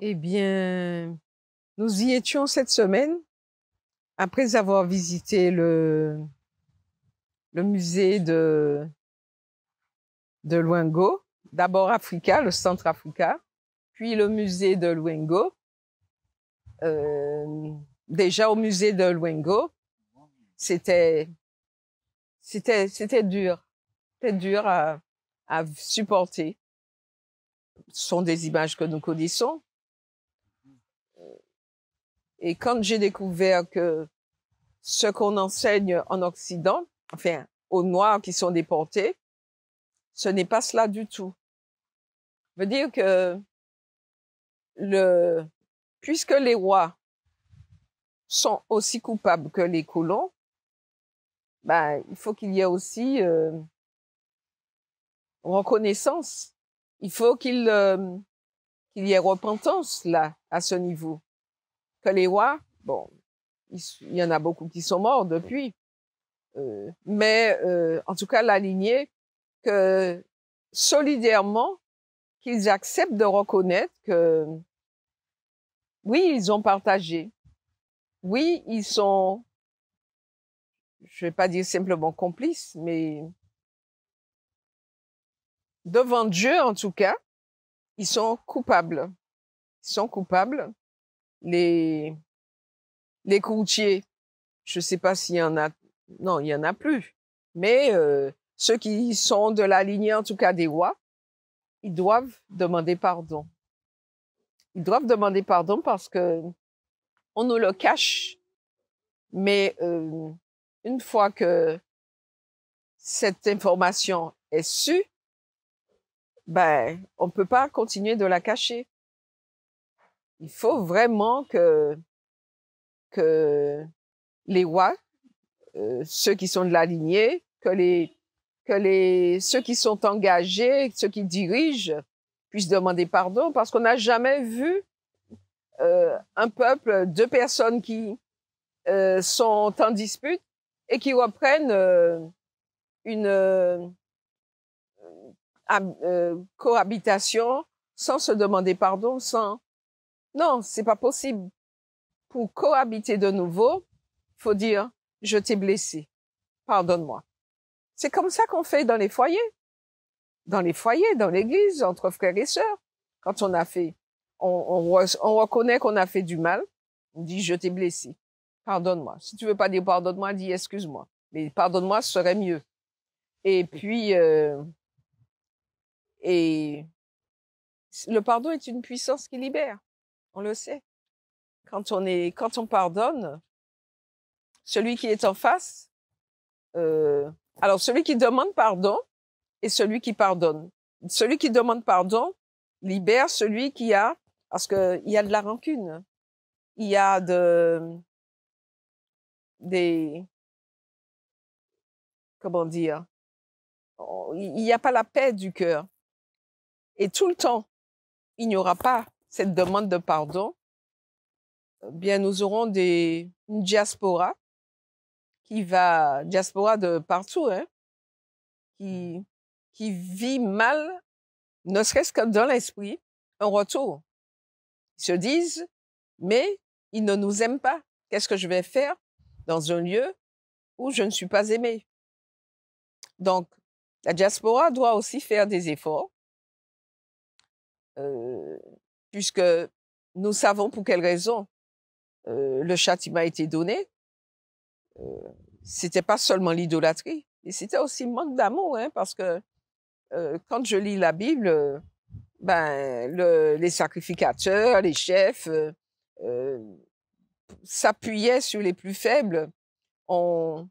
Eh bien, nous y étions cette semaine après avoir visité le, musée de, de Luengo, d'abord Africa, le centre Africa, puis le musée de Luengo. Euh, déjà au musée de Luengo, c'était c'était c'était dur, c'était dur à supporter sont des images que nous connaissons. Et quand j'ai découvert que ce qu'on enseigne en Occident, enfin aux Noirs qui sont déportés, ce n'est pas cela du tout. Je veut dire que le, puisque les rois sont aussi coupables que les colons, ben, il faut qu'il y ait aussi euh, reconnaissance il faut euh, qu'il y ait repentance là, à ce niveau. Que les rois, bon, il, y en a beaucoup qui sont morts depuis, euh, mais euh, en tout cas l'aligner, que solidairement, qu'ils acceptent de reconnaître que oui, ils ont partagé. Oui, ils sont, je ne vais pas dire simplement complices, mais devant Dieu en tout cas, ils sont coupables. Ils sont coupables. Les, les courtiers, je ne sais pas s'il y en a, non, il y en a plus, mais euh, ceux qui sont de la lignée en tout cas des rois, ils doivent demander pardon. Ils doivent demander pardon parce que on nous le cache, mais euh, une fois que cette information est sue ben, on ne peut pas continuer de la cacher. Il faut vraiment que, que les rois, euh, ceux qui sont de la lignée, que, les, que les, ceux qui sont engagés, ceux qui dirigent, puissent demander pardon parce qu'on n'a jamais vu euh, un peuple, deux personnes qui euh, sont en dispute et qui reprennent une euh, cohabitation sans se demander pardon, sans non, c'est pas possible. Pour cohabiter de nouveau, faut dire je t'ai blessé, pardonne-moi. C'est comme ça qu'on fait dans les foyers, dans les foyers, dans l'église, entre frères et sœurs. Quand on a fait, on, reconnaît qu'on a fait du mal, on dit je t'ai blessé, pardonne-moi. Si tu veux pas dire pardonne-moi, dis excuse-moi, mais pardonne-moi ce serait mieux. Et puis euh, et le pardon est une puissance qui libère, on le sait. Quand on, est, quand on pardonne, celui qui est en face, euh, alors celui qui demande pardon et celui qui pardonne. Celui qui demande pardon libère celui qui a, parce qu'il y a de la rancune, il y a de, des, comment dire, oh, il n'y a pas la paix du cœur et tout le temps, il n'y aura pas cette demande de pardon, euh, bien, nous aurons des, une diaspora qui va, diaspora de partout, hein, qui, mm. qui vit mal, ne serait-ce que dans l'esprit, un retour. Ils se disent, mais ils ne nous aiment pas. Qu'est-ce que je vais faire dans un lieu où je ne suis pas aimé? Donc, la diaspora doit aussi faire des efforts puisque nous savons pour quelles raisons le châtiment a été donné. c'était pas seulement l'idolâtrie, mais c'était aussi manque d'amour, hein, parce que quand je lis la Bible, ben les sacrificateurs, les chefs s'appuyaient sur les plus faibles. On,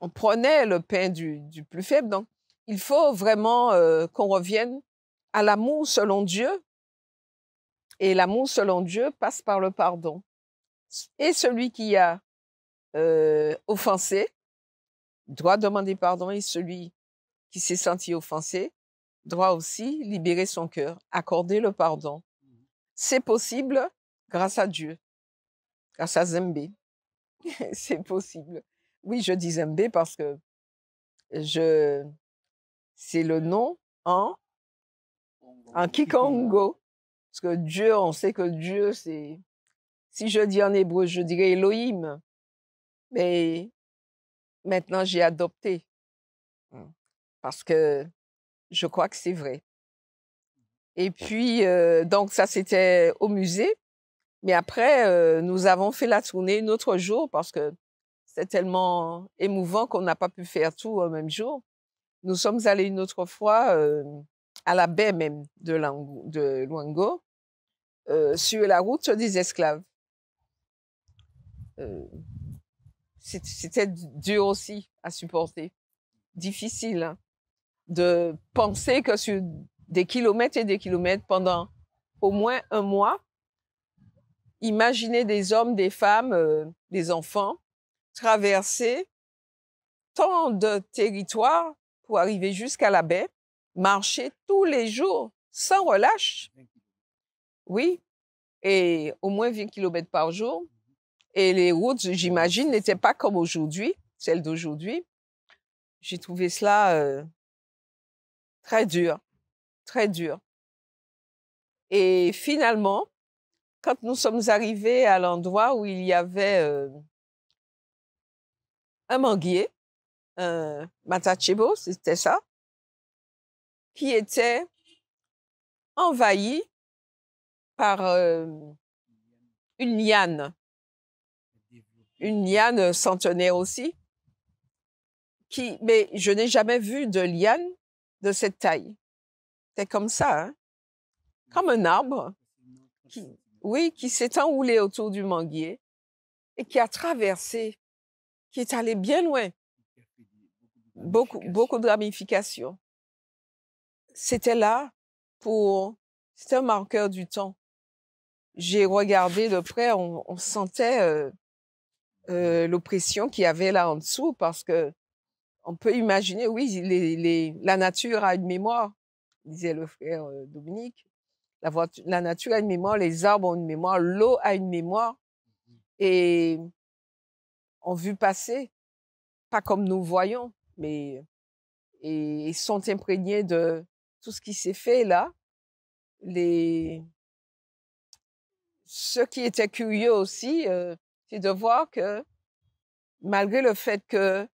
on prenait le pain du, du, plus faible. Donc, il faut vraiment qu'on revienne à l'amour selon Dieu. Et l'amour selon Dieu passe par le pardon. Et celui qui a euh, offensé doit demander pardon et celui qui s'est senti offensé doit aussi libérer son cœur, accorder le pardon. C'est possible grâce à Dieu, grâce à Zembe. C'est possible. Oui, je dis Zembe parce que je, c'est le nom en en Kikongo, parce que Dieu, on sait que Dieu, c'est, si je dis en hébreu, je dirais Elohim, mais maintenant j'ai adopté, hmm. parce que je crois que c'est vrai. Et puis, euh, donc ça, c'était au musée. Mais après, euh, nous avons fait la tournée un autre jour parce que c'est tellement émouvant qu'on n'a pas pu faire tout au même jour. Nous sommes allés une autre fois euh, à la baie même de, de Luango, euh, sur la route des esclaves. Euh, c'était dur aussi à supporter, difficile hein, de penser que sur des kilomètres et des kilomètres pendant au moins un mois, imaginer des hommes, des femmes, euh, des enfants traverser tant de territoires pour arriver jusqu'à la baie marcher tous les jours sans relâche. Oui, et au moins 20 km par jour. Et les routes, ben, j'imagine, n'étaient pas comme aujourd'hui, celles d'aujourd'hui. J'ai trouvé cela euh, très dur, très dur. Et finalement, quand nous sommes arrivés à l'endroit où il y avait euh, un manguier, un matachebo, c'était ça, qui était envahi par euh, une liane, une liane centenaire aussi, qui, mais je n'ai jamais vu de liane de cette taille. C'était comme ça, hein. comme un arbre, qui, oui, qui s'est enroulé autour du manguier et qui a traversé, qui est allé bien loin. Beaucoup, beaucoup de ramifications c'était là pour, c'était un marqueur du temps. J'ai regardé de près, on, on sentait euh, mmh. euh l'oppression qu'il y avait là en dessous parce que on peut imaginer, oui, la nature a une mémoire, disait le frère euh, Dominique. La, la nature a une mémoire, les arbres ont une mémoire, l'eau a une mémoire. Mmh. Et ont vu passer, pas comme nous voyons, mais et, et sont imprégnés de, tout ce qui s'est fait là, les... ce qui était curieux aussi, euh, c'est de voir que malgré le fait que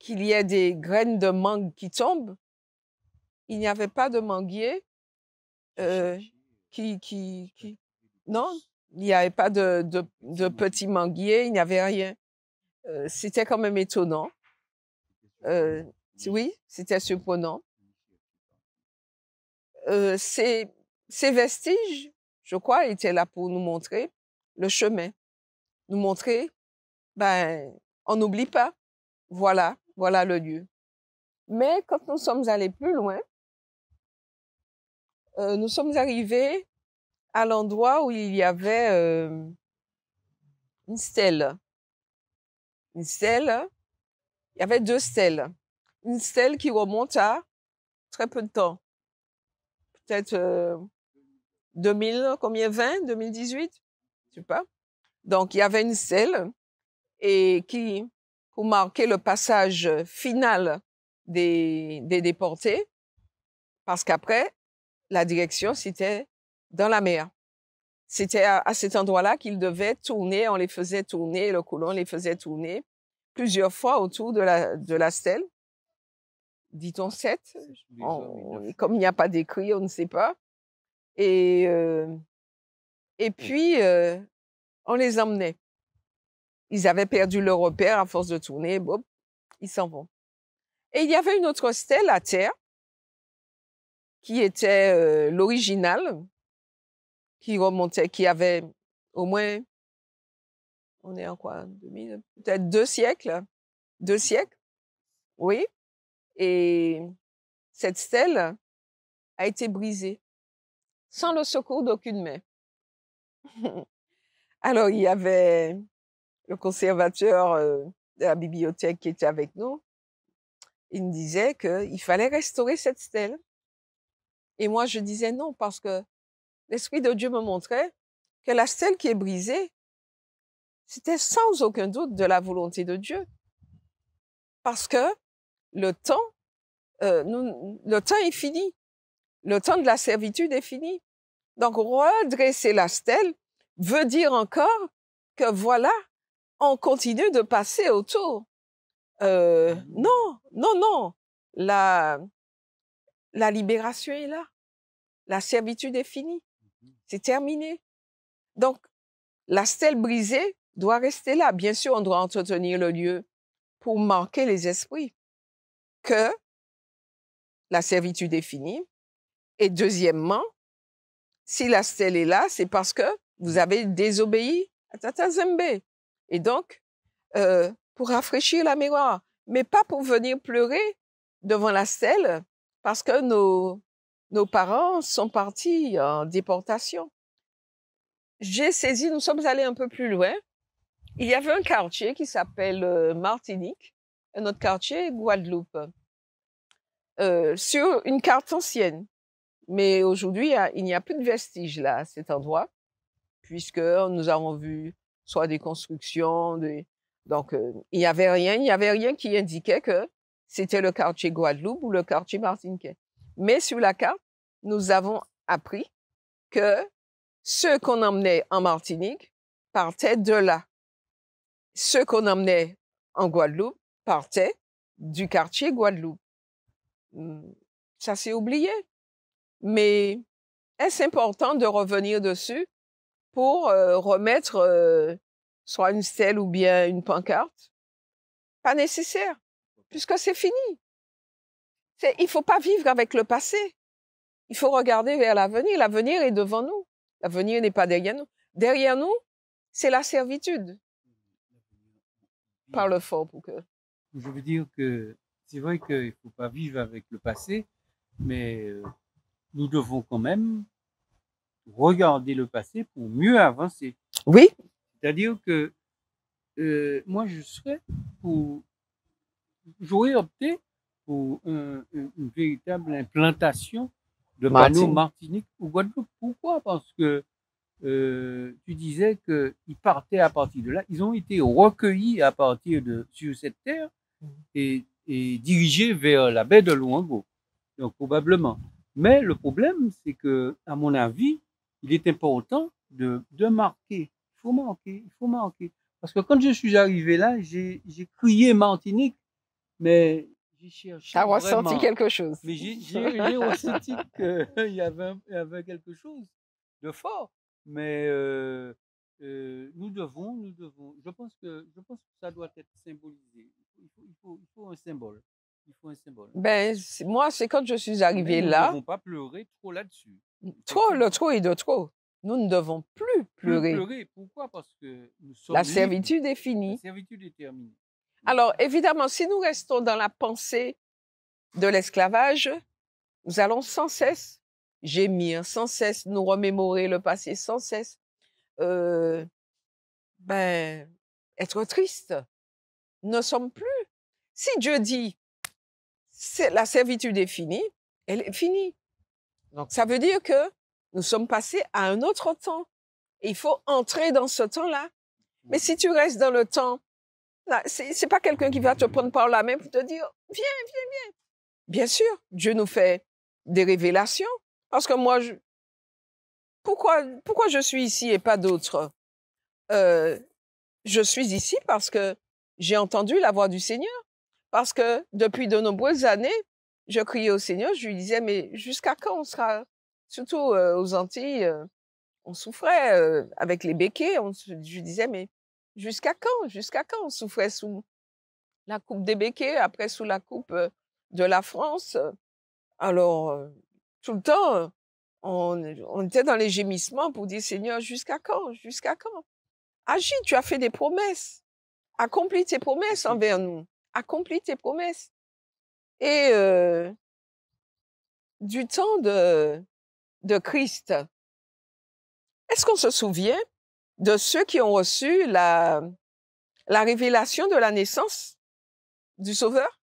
qu'il y ait des graines de mangue qui tombent, il n'y avait pas de manguier qui, euh, euh, qui, qui, Non, il n'y avait pas de, de, petits manguiers, il n'y avait rien. c'était quand même étonnant. oui, c'était surprenant. Euh, ces, vestiges, je crois, étaient là pour nous montrer le chemin, nous montrer, ben, on n'oublie pas, voilà, voilà le lieu. Mais quand nous sommes allés plus loin, euh, nous sommes arrivés à l'endroit où il y avait euh, une stèle. Une stèle, il y avait deux stèles. Une stèle qui remonte à très peu de temps peut euh, 2000, combien 20, 2018, je sais pas. Donc il y avait une selle et qui pour marquer le passage final des, des déportés, parce qu'après la direction c'était dans la mer. C'était à, cet endroit-là qu'ils devaient tourner, on les faisait tourner, le colon les faisait tourner plusieurs fois autour de la, de la stèle dit-on 7. comme il n'y a pas d'écrit, on ne sait pas. Et, euh, et mmh. puis, euh, on les emmenait. Ils avaient perdu leur repère à force de tourner. Bob, ils s'en vont. Et il y avait une autre stèle à terre qui était euh, l'original, qui remontait, qui avait au moins, on est en quoi, peut-être deux siècles, deux siècles, oui, et cette stèle a été brisée sans le secours d'aucune main. Alors, il y avait le conservateur euh, de la bibliothèque qui était avec nous. Il me disait qu'il fallait restaurer cette stèle. Et moi, je disais non, parce que l'Esprit de Dieu me montrait que la stèle qui est brisée, c'était sans aucun doute de la volonté de Dieu. Parce que le temps, euh, le temps est fini. Le temps de la servitude est fini. Donc redresser la stèle veut dire encore que voilà, on continue de passer autour. Euh, ah non, non, non. La, la libération est là. La servitude est finie. Mmh C'est terminé. Donc, la stèle brisée doit rester là. Bien sûr, on doit entretenir le lieu pour manquer les esprits que la servitude est finie. Et deuxièmement, si la stèle est là, c'est parce que vous avez désobéi à Tata Zembe. Et donc, euh, pour rafraîchir la mémoire, mais pas pour venir pleurer devant la stèle, parce que nos, nos parents sont partis en déportation. J'ai saisi, nous sommes allés un peu plus loin. Il y avait un quartier qui s'appelle euh, Martinique, un autre quartier, Guadeloupe, euh, sur une carte ancienne. Mais aujourd'hui, il n'y a plus de vestiges là, à cet endroit, puisque nous avons vu soit des constructions, des... donc euh, il n'y avait rien, il n'y avait rien qui indiquait que c'était le quartier Guadeloupe ou le quartier martiniquais. Mais sur la carte, nous avons appris que ceux qu'on emmenait en Martinique partaient de là. Ceux qu'on emmenait en Guadeloupe Partait du quartier Guadeloupe. Mmh, ça s'est oublié. Mais est-ce important de revenir dessus pour euh, remettre euh, soit une stèle ou bien une pancarte Pas nécessaire, puisque c'est fini. Il ne faut pas vivre avec le passé. Il faut regarder vers l'avenir. L'avenir est devant nous. L'avenir n'est pas derrière nous. Derrière nous, c'est la servitude. Parle fort pour que. Je veux dire que c'est vrai qu'il ne faut pas vivre avec le passé, mais euh, nous devons quand même regarder le passé pour mieux avancer. Oui. C'est-à-dire que euh, moi, je serais pour. J'aurais opté pour une véritable implantation de panneaux Martinique ou Guadeloupe. Pourquoi Parce que euh, tu disais qu'ils partaient à partir de là. Ils ont été recueillis à partir de sur cette terre et, dirigé vers la baie de Luango, donc probablement. Mais le problème, c'est que, à mon avis, il est important de, marquer. Il faut marquer, il faut marquer. Parce que quand je suis arrivé là, j'ai crié Martinique, mais j'ai cherché. T'as ressenti quelque chose. Mais j'ai ressenti qu'il y, avait, quelque chose de fort. Mais euh, euh, nous devons, nous devons. Je pense que je pense que ça doit être symbolisé il, faut, un symbole. Il faut un symbole. Ben, moi, c'est quand je suis arrivée là. Nous ne devons pas pleurer trop là-dessus. Trop, le trop est de trop. Nous ne devons plus pleurer. pleurer. Pourquoi Parce que nous sommes. La servitude est finie. La servitude est terminée. Alors, évidemment, si nous restons dans la pensée de l'esclavage, nous allons sans cesse gémir, sans cesse nous remémorer le passé, sans cesse euh, ben, être triste. Nous ne sommes plus si Dieu dit la servitude est finie, elle est finie. Donc, ça veut dire que nous sommes passés à un autre temps. il faut entrer dans ce temps-là. Mais si tu restes dans le temps, n'est pas quelqu'un qui va te prendre par la main pour te dire viens, viens, viens. Bien sûr, Dieu nous fait des révélations. Parce que moi, pourquoi, pourquoi je suis ici et pas d'autres euh, Je suis ici parce que j'ai entendu la voix du Seigneur. Parce que depuis de nombreuses années, je criais au Seigneur, je lui disais, mais jusqu'à quand on sera, surtout euh, aux Antilles, euh, on souffrait euh, avec les béquets, je lui disais, mais jusqu'à quand, jusqu'à quand on souffrait sous la coupe des béquets, après sous la coupe de la France. Alors, tout le temps, on, on était dans les gémissements pour dire, Seigneur, jusqu'à quand, jusqu'à quand Agis, tu as fait des promesses. Accomplis tes promesses envers nous accomplis tes promesses. Et du temps de, de Christ, est-ce qu'on se souvient de ceux qui ont reçu la, la révélation de la naissance du Sauveur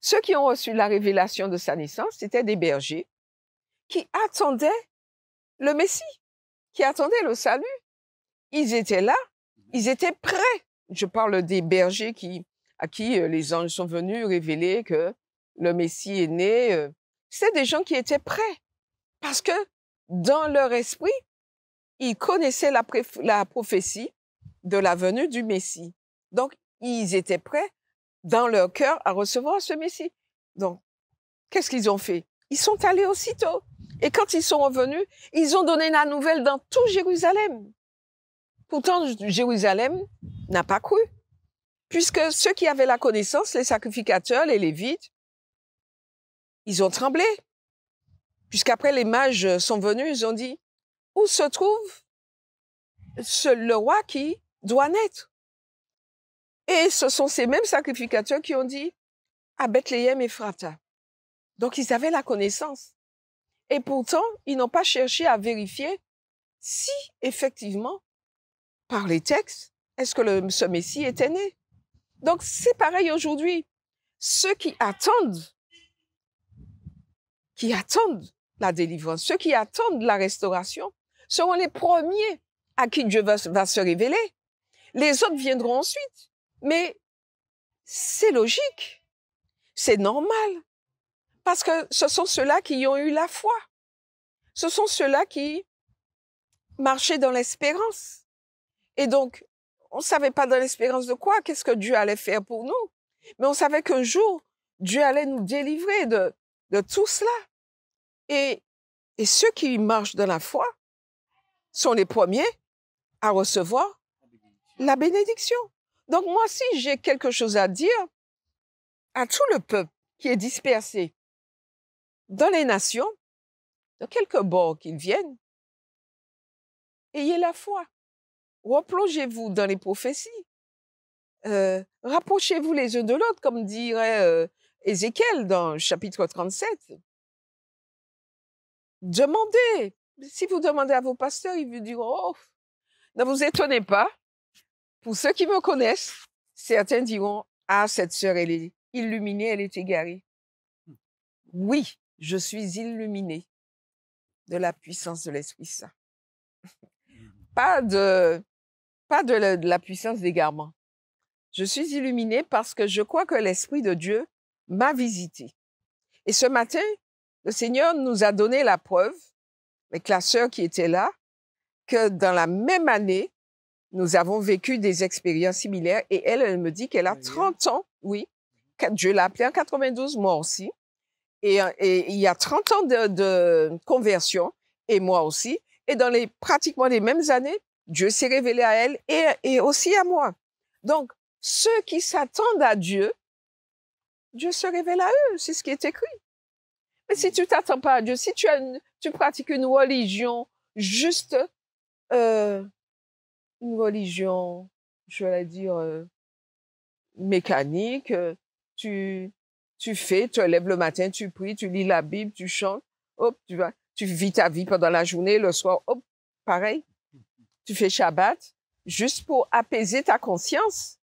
Ceux qui ont reçu la révélation de sa naissance, c'était des bergers qui attendaient le Messie, qui attendaient le salut. Ils étaient là, mmh ils étaient prêts je parle des bergers qui, à qui euh, les anges sont venus révéler que le Messie est né. Euh, C'est des gens qui étaient prêts parce que dans leur esprit, ils connaissaient la, la prophétie de la venue du Messie. Donc, ils étaient prêts dans leur cœur à recevoir ce Messie. Donc, qu'est-ce qu'ils ont fait Ils sont allés aussitôt. Et quand ils sont revenus, ils ont donné la nouvelle dans tout Jérusalem. Pourtant, Jérusalem n'a pas cru, puisque ceux qui avaient la connaissance, les sacrificateurs, les Lévites, ils ont tremblé. Puisqu'après les mages sont venus, ils ont dit, où se trouve ce, le roi qui doit naître Et ce sont ces mêmes sacrificateurs qui ont dit, à ah, Bethléem et Frata. Donc ils avaient la connaissance. Et pourtant, ils n'ont pas cherché à vérifier si effectivement par les textes, est-ce que le, ce Messie était né Donc c'est pareil aujourd'hui. Ceux qui attendent, qui attendent la délivrance, ceux qui attendent la restauration, seront les premiers à qui Dieu va, va se révéler. Les autres viendront ensuite. Mais c'est logique, c'est normal, parce que ce sont ceux-là qui ont eu la foi. Ce sont ceux-là qui marchaient dans l'espérance. Et donc, on ne savait pas dans l'espérance de quoi, qu'est-ce que Dieu allait faire pour nous. Mais on savait qu'un jour, Dieu allait nous délivrer de, de tout cela. Et, ceux qui marchent dans la foi sont les premiers à recevoir la bénédiction. Donc moi, si j'ai quelque chose à dire à tout le peuple qui est dispersé dans les nations, de quelque bord qu'ils viennent, ayez la foi replongez-vous dans les prophéties. Euh, rapprochez-vous les uns de l'autre, comme dirait euh, Ézéchiel dans le chapitre 37. Demandez. Si vous demandez à vos pasteurs, ils vous diront, oh, ne vous étonnez pas. Pour ceux qui me connaissent, certains diront, ah, cette sœur, elle est illuminée, elle est égarée. Hum. Oui, je suis illuminée de la puissance de l'Esprit Saint. Mmh. pas de pas de la, puissance des garments. Je suis illuminée parce que je crois que l'Esprit de Dieu m'a visité. Et ce matin, le Seigneur nous a donné la preuve, avec la sœur qui était là, que dans la même année, nous avons vécu des expériences similaires. Et elle, elle me dit qu'elle a 30 ans, oui, Dieu l'a appelée en 92, moi aussi. Euh, et, il y a 30 ans de, de conversion, et moi aussi. Et dans les pratiquement les mêmes années, Dieu s'est révélé à elle et, aussi à moi. Donc, ceux qui s'attendent à Dieu, Dieu se révèle à eux, c'est ce qui est écrit. Mais si mm. tu t'attends pas à Dieu, si tu, pratiques une religion juste, euh, une religion, je vais dire, euh, mécanique, euh, tu, fais, tu te lèves le matin, tu pries, tu lis la Bible, tu chantes, hop, tu vas, tu vis ta vie pendant la journée, le soir, hop, pareil tu fais Shabbat juste pour apaiser ta conscience.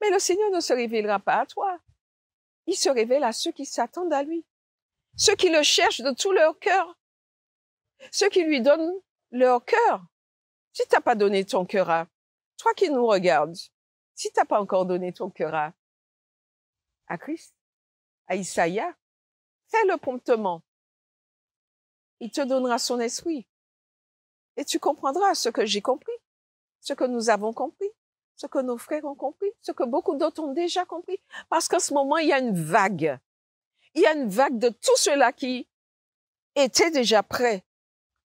Mais le Seigneur ne se révélera pas à toi. Il se révèle à ceux qui s'attendent à lui, ceux qui le cherchent de tout leur cœur, ceux qui lui donnent leur cœur. Si t'as pas donné ton cœur à, toi qui nous regardes, si t'as pas encore donné ton cœur à, à Christ, à Isaïa, fais-le promptement. Il te donnera son esprit et tu comprendras ce que j'ai compris, ce que nous avons compris, ce que nos frères ont compris, ce que beaucoup d'autres ont déjà compris. Parce qu'en ce moment, il y a une vague. Il y a une vague de tous ceux-là qui étaient déjà prêts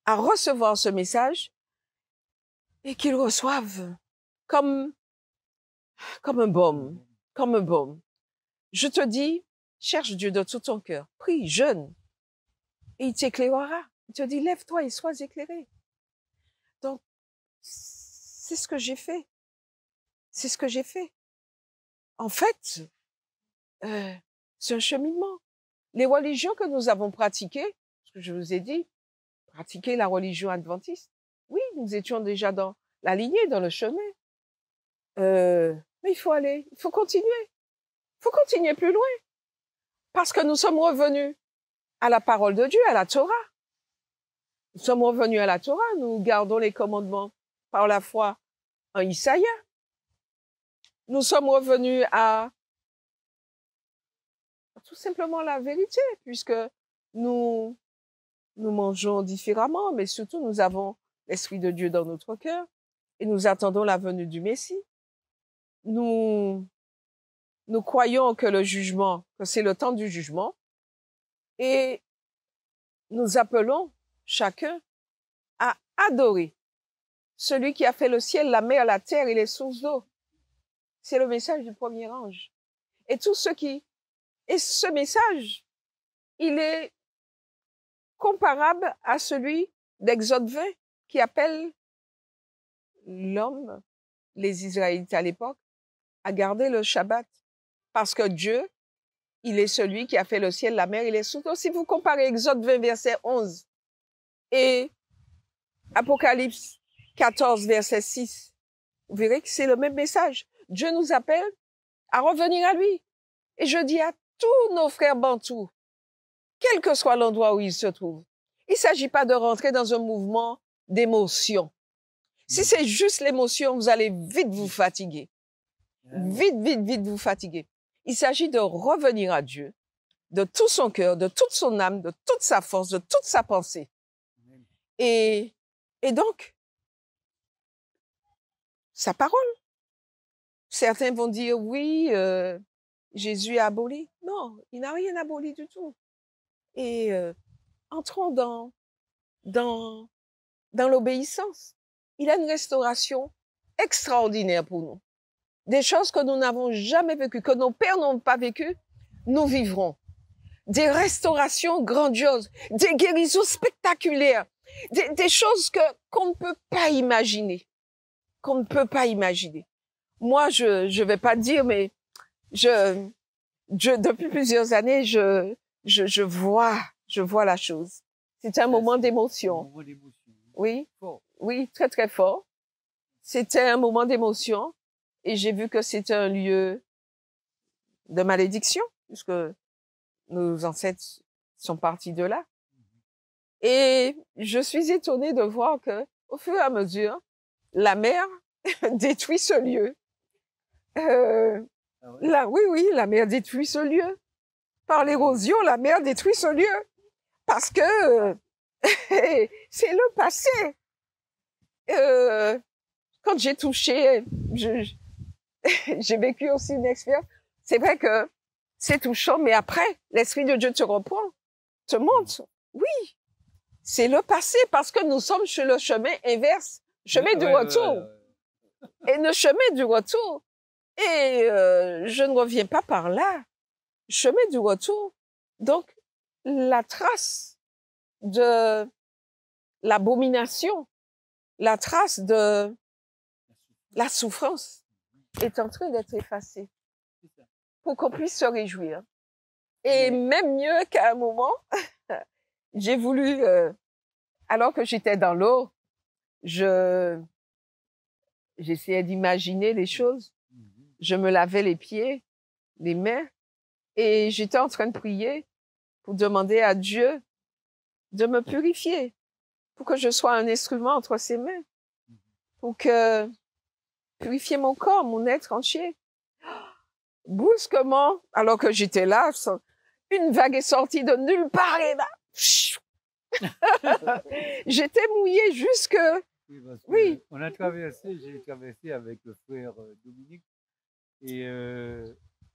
à recevoir ce message et qu'ils reçoivent comme, comme un baume, comme un baume. Je te dis, cherche Dieu de tout ton cœur, prie, jeûne, et il t'éclairera. Il te dit, lève-toi et sois éclairé c'est ce que j'ai fait. C'est ce que j'ai fait. En fait, euh, c'est un cheminement. Les religions que nous avons pratiquées, ce que je vous ai dit, pratiquer la religion adventiste, oui, nous étions déjà dans la lignée, dans le chemin. Euh, mais il faut aller, il faut continuer. Il faut continuer plus loin. Parce que nous sommes revenus à la parole de Dieu, à la Torah. Nous sommes revenus à la Torah, nous gardons les commandements par la foi en Isaïe, nous sommes revenus à tout simplement la vérité, puisque nous, nous mangeons différemment, mais surtout nous avons l'Esprit de Dieu dans notre cœur et nous attendons la venue du Messie. Nous, nous croyons que le jugement, que c'est le temps du jugement et nous appelons chacun à adorer celui qui a fait le ciel, la mer, la terre et les sources d'eau. C'est le message du premier ange. Et tout ce qui... Et ce message, il est comparable à celui d'Exode 20 qui appelle l'homme, les Israélites à l'époque, à garder le Shabbat. Parce que Dieu, il est celui qui a fait le ciel, la mer et les sources. Si vous comparez Exode 20, verset 11 et Apocalypse 14, verset 6, vous verrez que c'est le même message. Dieu nous appelle à revenir à lui. Et je dis à tous nos frères bantous, quel que soit l'endroit où ils se trouvent, il ne s'agit pas de rentrer dans un mouvement d'émotion. Si c'est juste l'émotion, vous allez vite vous fatiguer. Vite, vite, vite vous fatiguer. Il s'agit de revenir à Dieu de tout son cœur, de toute son âme, de toute sa force, de toute sa pensée. et donc, sa parole. Certains vont dire oui, euh, Jésus a aboli. Non, il n'a rien aboli du tout. Et euh, entrons dans dans dans l'obéissance. Il a une restauration extraordinaire pour nous. Des choses que nous n'avons jamais vécues, que nos pères n'ont pas vécues, nous vivrons. Des restaurations grandioses, des guérisons spectaculaires, des, des choses que qu'on ne peut pas imaginer qu'on ne peut pas imaginer. Moi, je ne vais pas dire, mais je, je depuis plusieurs années, je, je, je vois, je vois la chose. C'est un moment d'émotion. Oui, oui, très très fort. C'était un moment d'émotion et j'ai vu que c'était un lieu de malédiction puisque nos ancêtres sont partis de là. Mm-hmm. Et je suis étonnée de voir que, au fur et à mesure, la mer détruit ce lieu. Euh, ah oui, oui, la mer détruit ce lieu. Par ah l'érosion, la mer détruit ce lieu. Parce que c'est le passé. Euh, quand j'ai touché, j'ai vécu aussi une expérience. C'est vrai que c'est touchant, mais après, l'Esprit de Dieu te reprend, te monte. Oui, c'est le passé parce que nous sommes sur le chemin inverse chemin du retour. Et le chemin du retour. Et euh, je ne reviens pas par là. Chemin du retour. Donc, la trace de l'abomination, la trace de la souffrance est en train d'être effacée pour qu'on puisse se réjouir. Et même mieux qu'à un moment, j'ai voulu, euh, alors que j'étais dans l'eau, je j'essayais d'imaginer les mmh. choses. Mmh je me lavais les pieds, les mains, et j'étais en train de prier pour demander à Dieu de me purifier, pour que je sois un instrument entre ses mains, mmh pour que purifier mon corps, mon être entier. Brusquement, alors que j'étais là, une vague est sortie de nulle part et là, j'étais mouillée jusque oui, on a traversé, j'ai traversé avec le frère euh, Dominique. Et euh,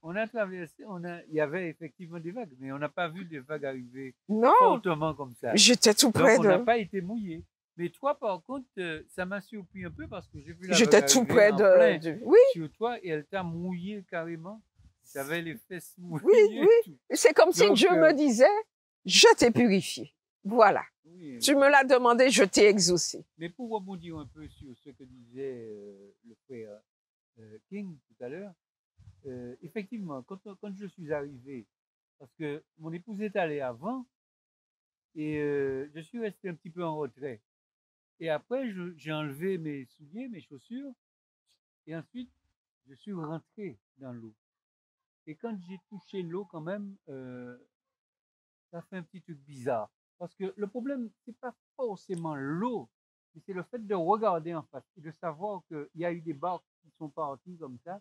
on a traversé, on a, il y avait effectivement des vagues, mais on n'a pas vu des vagues arriver non. fortement comme ça. J'étais tout près On n'a pas été mouillé. Mais toi, par contre, euh, ça m'a surpris un peu parce que j'ai vu la J'étais tout près de, Oui. sur toi et elle t'a mouillé carrément. Tu avais les fesses mouillées. Oui, oui. C'est comme si Dieu me disait, je t'ai purifié. Voilà. Tu me l'as demandé, je t'ai exaucé. Mais pour rebondir un peu sur ce que disait euh, le frère euh, King tout à l'heure, euh, effectivement, quand, quand, je suis arrivé, parce que mon épouse est allée avant, et je suis resté un petit peu en retrait. Et après, j'ai enlevé mes souliers, mes chaussures, et ensuite, je suis rentré dans l'eau. Et quand j'ai touché l'eau, quand même, ça fait un petit truc bizarre. Parce que le problème, ce n'est pas forcément l'eau, mais c'est le fait de regarder en face de savoir qu'il y a eu des barques qui sont parties comme ça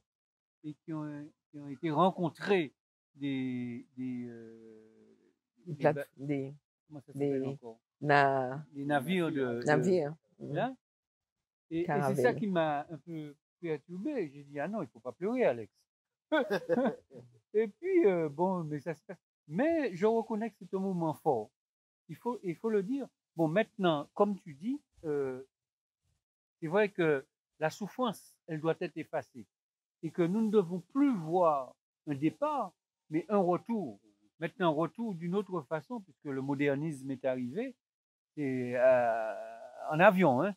et qui ont, ont été rencontrées des. des, euh, navires. De, navires. Hein? Et, c'est ça qui m'a un peu perturbé. J'ai dit, ah non, il ne faut pas pleurer, Alex. et puis, euh, bon, mais ça se passe. Mais je reconnais que c'est un moment fort il faut, il faut le dire. Bon, maintenant, comme tu dis, euh, c'est vrai que la souffrance, elle doit être effacée. Et que nous ne devons plus voir un départ, mais un retour. Maintenant, un retour d'une autre façon, puisque le modernisme est arrivé, c'est euh, en avion. Hein.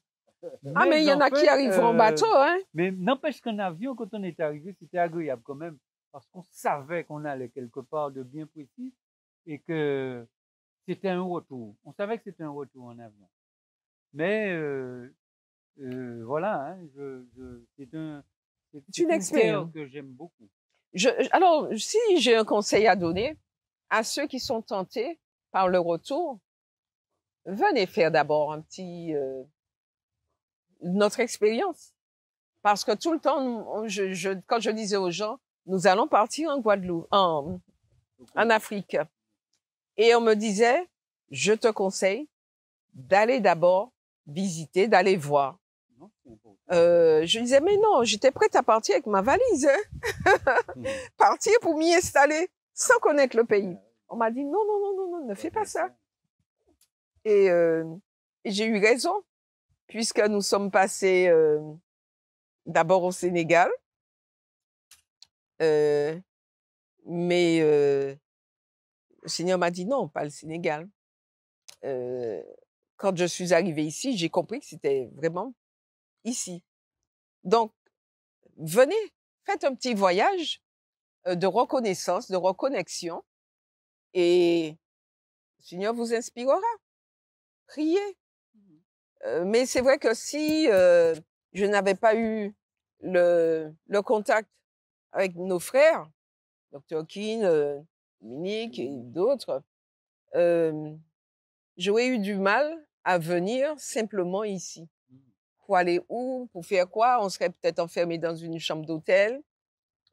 ah, mais il y en a qui arrivent en euh, bateau. Hein. Mais n'empêche qu'en avion, quand on est arrivé, c'était agréable quand même, parce qu'on savait qu'on allait quelque part de bien précis et que c'était un retour. On savait que c'était un retour en avion. Mais voilà, hein, c'est une, expérience que j'aime beaucoup. Je, alors, si j'ai un conseil à donner à ceux qui sont tentés par le retour, venez faire d'abord un petit notre expérience, parce que tout le temps, je, quand je disais aux gens, nous allons partir en Guadeloupe, en, en Afrique. Et on me disait, je te conseille d'aller d'abord visiter, d'aller voir. Euh, je disais, mais non, j'étais prête à partir avec ma valise. Hein. Mhm. partir pour m'y installer sans connaître le pays. Ah on m'a dit, non, non, non, non, non, ne fais pas ça. Et, euh, j'ai eu raison, puisque nous sommes passés euh, d'abord au Sénégal, mais le Seigneur m'a dit non, pas le Sénégal. quand je suis arrivée ici, j'ai compris que c'était vraiment ici. Donc, venez, faites un petit voyage de reconnaissance, de reconnexion, et le Seigneur vous inspirera. Priez. Mmh. mais c'est vrai que si je n'avais pas eu le, le, contact avec nos frères, Dr. Keane, Dominique et mmh. d'autres, j'aurais eu du mal à venir simplement ici. Mmh. Pour aller où Pour faire quoi On serait peut-être enfermé dans une chambre d'hôtel.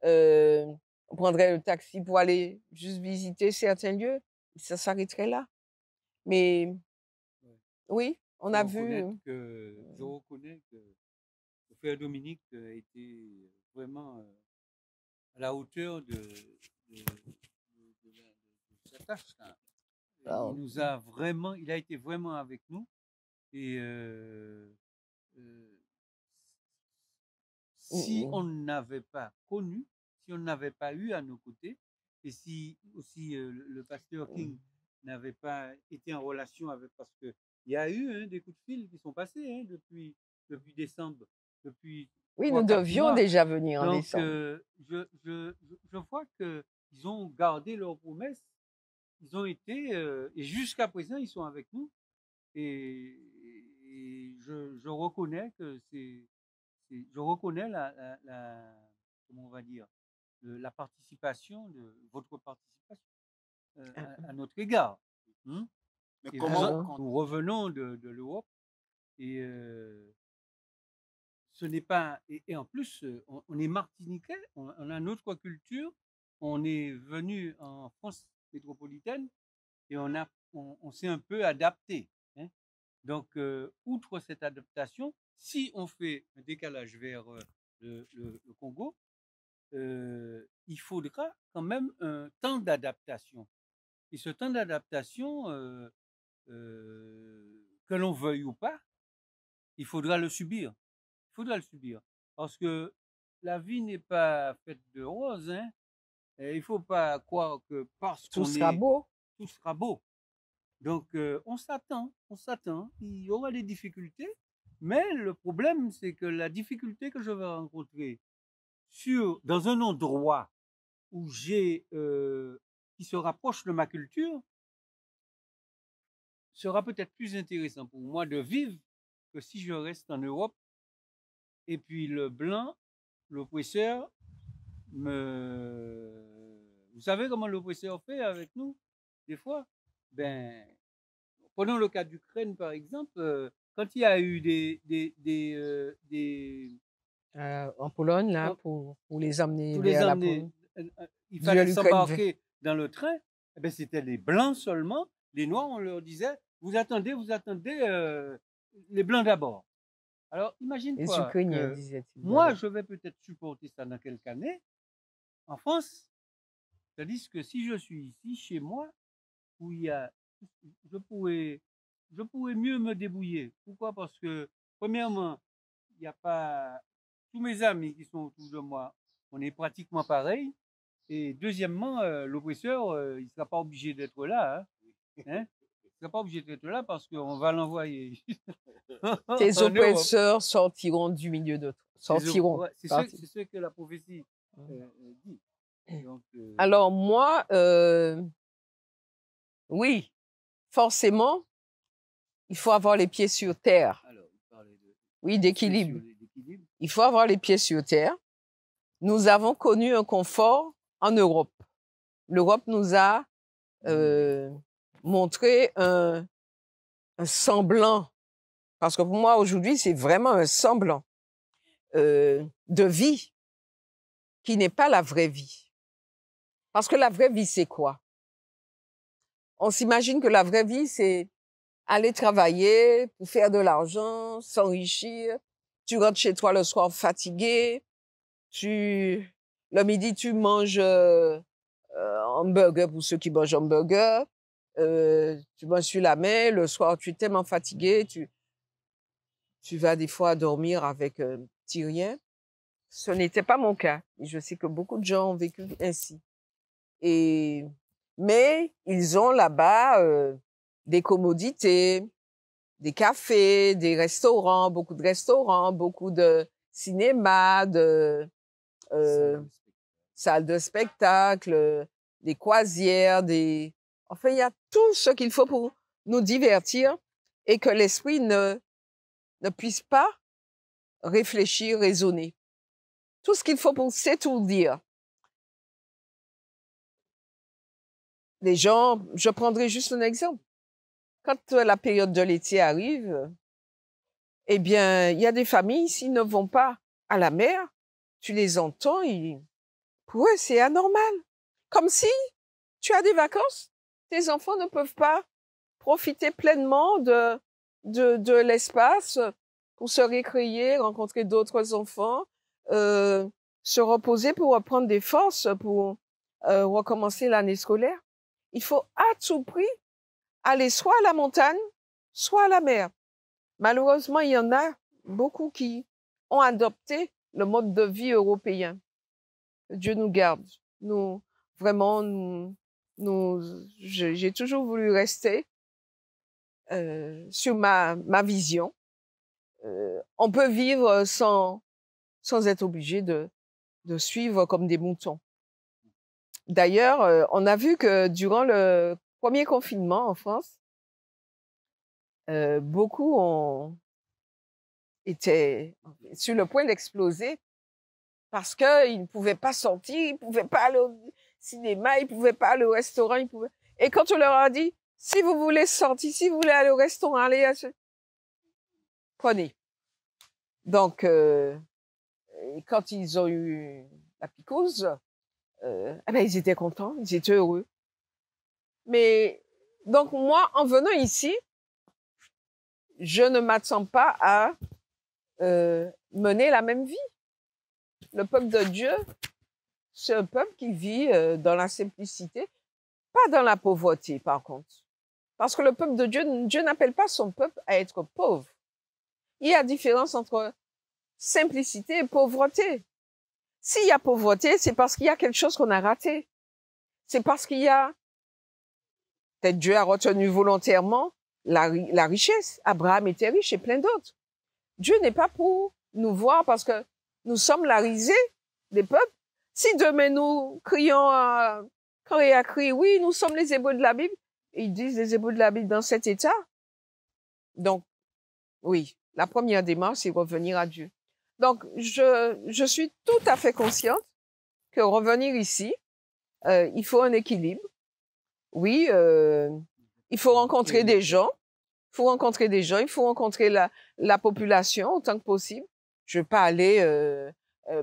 on prendrait le taxi pour aller juste visiter certains lieux. Ça s'arrêterait là. Mais oui, on a vu. Que, je mmh. reconnais que le frère Dominique euh, était vraiment euh, à la hauteur de Hein. Il nous a vraiment, il a été vraiment avec nous. Et mmh, si mmh. on n'avait pas connu, si on n'avait pas eu à nos côtés, et si aussi le pasteur mmh. King n'avait pas été en relation avec, parce que il y a eu hein, des coups de fil qui sont passés hein, depuis décembre, depuis. Oui, nous devions déjà venir en décembre. Je, crois je, vois que ils ont gardé leur promesse ils ont été, euh, et jusqu'à présent, ils sont avec nous. Et, je, reconnais que c'est, je reconnais la, comment on va dire, la participation, de, votre participation euh, ah à, notre égard. Hein. Mais comment, nous, revenons de, l'Europe et euh, ce n'est pas. Et, en plus, on, est martiniquais, on, on, a notre culture, on est venu en France métropolitaine et on, a, on, s'est un peu adapté. Hein. Donc, euh, outre cette adaptation, si on fait un décalage vers euh, le, Congo, euh, il faudra quand même un temps d'adaptation. Et ce temps d'adaptation, que l'on veuille ou pas, il faudra le subir. Il faudra le subir. Parce que la vie n'est pas faite de roses. Hein il ne faut pas croire que parce qu'on sera beau, tout sera beau. Donc euh, on s'attend, on s'attend. Il y aura des difficultés, mais le problème c'est que la difficulté que je vais rencontrer sur dans un endroit où j'ai euh, qui se rapproche de ma culture sera peut-être plus intéressant pour moi de vivre que si je reste en Europe et puis le blanc, l'oppresseur, vous savez comment l'opposition fait avec nous, des fois Ben, prenons le cas d'Ukraine, par exemple. Euh, quand il y a eu des... des, des, euh, euh, en Pologne, là, pour, pour, les amener vers ben, la Il fallait s'embarquer dans le train. Eh ben, C'était les Blancs seulement. Les Noirs, on leur disait, vous attendez, vous attendez, les Blancs d'abord. Alors, imagine Moi, je vais peut-être supporter ça dans quelques années, en France. Tandis que si je suis ici, chez moi, où il y a, je pourrais, je mieux me débrouiller. Pourquoi Parce que, premièrement, il n'y a pas tous mes amis qui sont autour de moi. On est pratiquement pareil. Et deuxièmement, euh, l'oppresseur, euh, il ne sera pas obligé d'être là. Hein, hein. il ne sera pas obligé d'être là parce qu'on va l'envoyer. Tes oppresseurs sortiront du milieu d'autres. Sortiront. C'est ce, que la prophétie Hein? Eh. Euh, Alors moi, euh, oui, forcément, il faut avoir les pieds sur terre. Oui, d'équilibre. Il faut avoir les pieds sur terre. Nous avons connu un confort en Europe. L'Europe nous a euh, montré un, semblant, parce que pour moi aujourd'hui c'est vraiment un semblant de vie qui n'est pas la vraie vie. Parce que la vraie vie, c'est quoi On s'imagine que la vraie vie, c'est aller travailler pour faire de l'argent, s'enrichir. Tu rentres chez toi le soir fatigué. Tu le midi, tu manges euh, euh hamburger pour ceux qui mangent hamburger. Euh, tu manges sur la main. Le soir, tu es tellement fatigué. Tu, tu vas des fois dormir avec un euh, petit rien. Ce n'était pas mon cas. Je sais que beaucoup de gens ont vécu ainsi. Et mais ils ont là-bas euh, des commodités, des cafés, des restaurants, beaucoup de restaurants, beaucoup de cinémas, de salles euh, de spectacle, des croisières, des enfin il y a tout ce qu'il faut pour nous divertir et que l'esprit ne ne puisse pas réfléchir, raisonner tout ce qu'il faut pour s'étourdir. Les gens, je prendrai juste un exemple. Quand euh, la période de l'été arrive, eh bien, il y a des familles, s'ils ne vont pas à la mer, tu les entends, et... ouais c'est anormal. Comme si tu as des vacances, tes enfants ne peuvent pas profiter pleinement de, de, de l'espace pour se récréer, rencontrer d'autres enfants, euh, se reposer pour reprendre des forces, pour euh, recommencer l'année scolaire. Il faut à tout prix aller soit à la montagne, soit à la mer. Malheureusement, il y en a beaucoup qui ont adopté le mode de vie européen. Dieu nous garde. Nous, vraiment, nous, nous j'ai toujours voulu rester euh, sur ma, ma vision. Euh, on peut vivre sans, sans être obligé de, de suivre comme des moutons. D'ailleurs, euh, on a vu que durant le premier confinement en France, euh, beaucoup ont été sur le point d'exploser parce qu'ils ne pouvaient pas sortir, ils ne pouvaient pas aller au cinéma, ils ne pouvaient pas aller au restaurant. Ils pouvaient... Et quand on leur a dit, si vous voulez sortir, si vous voulez aller au restaurant, allez à Prenez. Donc, euh, quand ils ont eu la picose, euh, eh ben, ils étaient contents, ils étaient heureux. Mais donc moi, en venant ici, je ne m'attends pas à euh, mener la même vie. Le peuple de Dieu, c'est un peuple qui vit euh, dans la simplicité, pas dans la pauvreté par contre. Parce que le peuple de Dieu, Dieu n'appelle pas son peuple à être pauvre. Il y a différence entre simplicité et pauvreté. S'il y a pauvreté, c'est parce qu'il y a quelque chose qu'on a raté. C'est parce qu'il y a, peut-être Dieu a retenu volontairement la, richesse. Abraham était riche et plein d'autres. Dieu n'est pas pour nous voir parce que nous sommes la risée des peuples. Si demain nous crions à, quand oui, nous sommes les hébreux de la Bible, ils disent les hébreux de la Bible dans cet état. Donc, oui, la première démarche, c'est revenir à Dieu. Donc, je, je suis tout à fait consciente que revenir ici, euh, il faut un équilibre. Oui, euh, il faut rencontrer des gens. Il faut rencontrer des gens. Il faut rencontrer la, la population autant que possible. Je ne veux pas aller euh,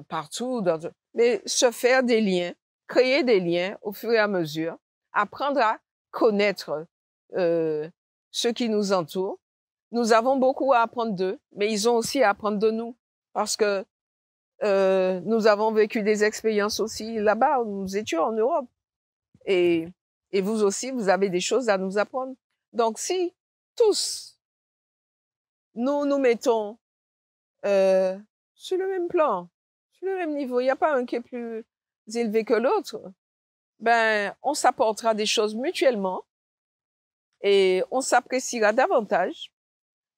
partout, dans, mais se faire des liens, créer des liens au fur et à mesure, apprendre à connaître ceux qui nous entourent. Nous avons beaucoup à apprendre d'eux, mais ils ont aussi à apprendre de nous parce que euh, nous avons vécu des expériences aussi là-bas, où nous étions en Europe. Et, et vous aussi, vous avez des choses à nous apprendre. Donc si tous, nous nous mettons euh, sur le même plan, sur le même niveau, il n'y a pas un qui est plus élevé que l'autre, ben on s'apportera des choses mutuellement et on s'appréciera davantage.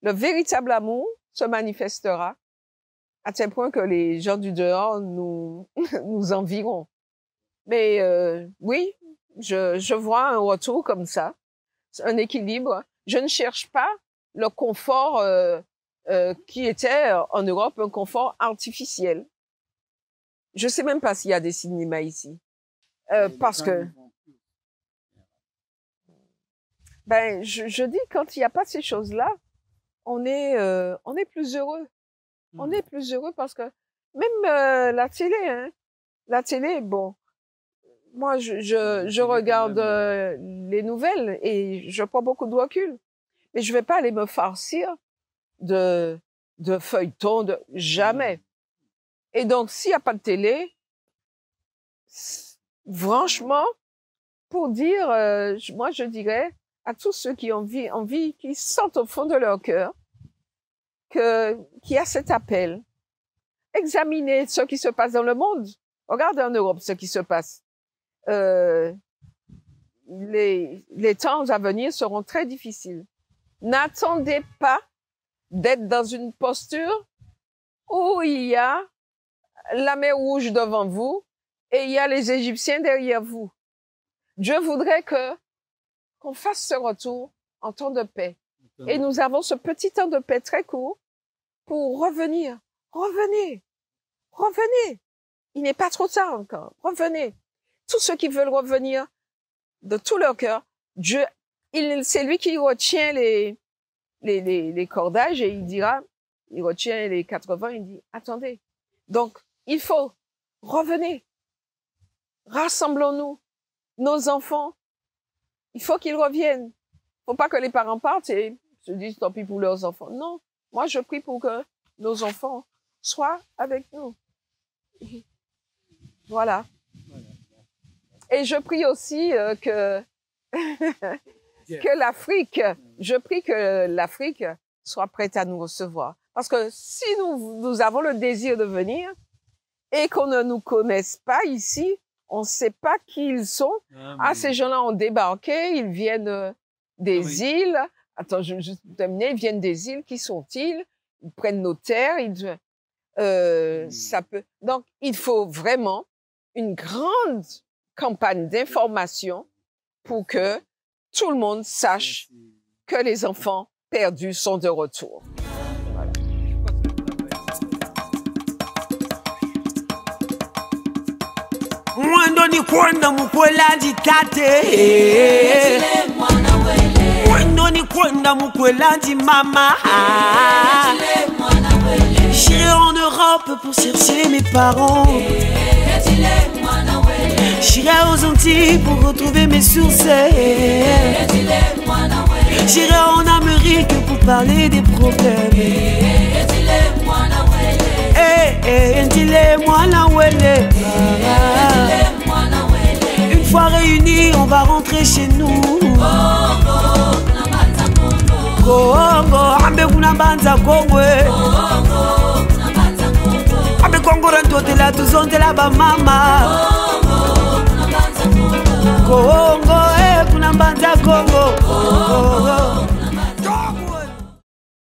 Le véritable amour se manifestera à tel point que les gens du dehors nous, nous environt. Mais euh, oui, je, je vois un retour comme ça, un équilibre. Je ne cherche pas le confort euh, euh, qui était en Europe un confort artificiel. Je ne sais même pas s'il y a des cinémas ici, parce que ben je, je dis quand il n'y a pas ces choses là, on est on est plus heureux. On mm. est plus heureux parce que même euh, la télé, hein. la télé, bon, moi je, je, regarde euh, les nouvelles et je prends beaucoup de recul, mais je vais pas aller me farcir de de feuilletons, de jamais. Et donc s'il n'y a pas de télé, franchement, pour dire, euh, moi je dirais à tous ceux qui ont envie, envie, qui sentent au fond de leur cœur qui a cet appel. Examinez ce qui se passe dans le monde. Regardez en Europe ce qui se passe. Euh, les, les temps à venir seront très difficiles. N'attendez pas d'être dans une posture où il y a la mer rouge devant vous et il y a les Égyptiens derrière vous. Dieu voudrait que qu'on fasse ce retour en temps de paix. Et nous avons ce petit temps de paix très court pour revenir. Revenez. Revenez. Il n'est pas trop tard encore. Revenez. Tous ceux qui veulent revenir de tout leur cœur, Dieu, il, c'est lui qui retient les, les, cordages et il dira, il retient les 80, il dit, attendez. Donc, il faut, revenez. Rassemblons-nous, nos enfants. Il faut qu'ils reviennent. Faut pas que les parents partent et se disent tant pis pour leurs enfants. Non. Moi, je prie pour que nos enfants soient avec nous. Voilà. Et je prie aussi euh, que, l'Afrique, je prie que l'Afrique soit prête à nous recevoir. Parce que si nous, avons le désir de venir et qu'on ne nous connaisse pas ici, on ne sait pas qui ils sont. Ah, ah ces gens-là ont débarqué, ils viennent euh, des îles, Attends, je vais Ils viennent des îles. Qui sont-ils Ils prennent nos terres. Ils, euh, hmm. ça peut. Donc, il faut vraiment une grande campagne d'information pour que tout le monde sache que les enfants perdus sont de retour. J'irai en Europe pour chercher mes parents J'irai aux Antilles pour retrouver mes sources J'irai en Amérique pour parler des problèmes eh, eh, Une fois réunis on va rentrer chez nous ongo hambe kuna mbanza kongwe hambe kongora ntotela tuzonzela bamama koongo e kuna mbanza kongo